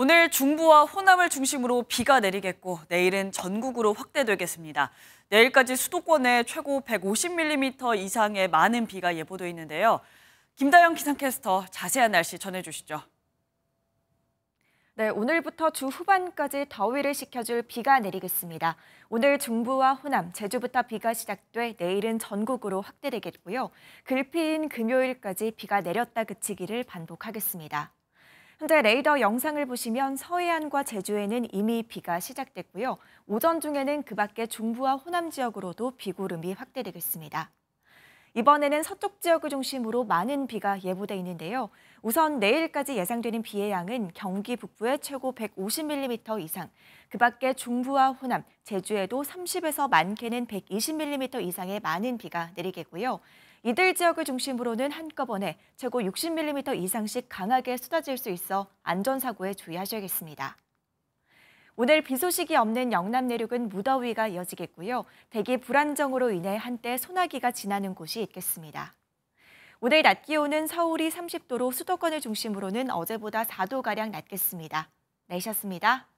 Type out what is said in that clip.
오늘 중부와 호남을 중심으로 비가 내리겠고 내일은 전국으로 확대되겠습니다. 내일까지 수도권에 최고 150mm 이상의 많은 비가 예보돼 있는데요. 김다영 기상캐스터 자세한 날씨 전해주시죠. 네, 오늘부터 주 후반까지 더위를 식혀줄 비가 내리겠습니다. 오늘 중부와 호남, 제주부터 비가 시작돼 내일은 전국으로 확대되겠고요. 글피인 금요일까지 비가 내렸다 그치기를 반복하겠습니다. 현재 레이더 영상을 보시면 서해안과 제주에는 이미 비가 시작됐고요. 오전 중에는 그 밖에 중부와 호남 지역으로도 비구름이 확대되겠습니다. 이번에는 서쪽 지역을 중심으로 많은 비가 예보돼 있는데요. 우선 내일까지 예상되는 비의 양은 경기 북부에 최고 150mm 이상, 그 밖에 중부와 호남, 제주에도 30에서 많게는 120mm 이상의 많은 비가 내리겠고요. 이들 지역을 중심으로는 한꺼번에 최고 60mm 이상씩 강하게 쏟아질 수 있어 안전사고에 주의하셔야겠습니다. 오늘 비 소식이 없는 영남 내륙은 무더위가 이어지겠고요. 대기 불안정으로 인해 한때 소나기가 지나는 곳이 있겠습니다. 오늘 낮 기온은 서울이 30도로 수도권을 중심으로는 어제보다 4도가량 낮겠습니다. 내셨습니다.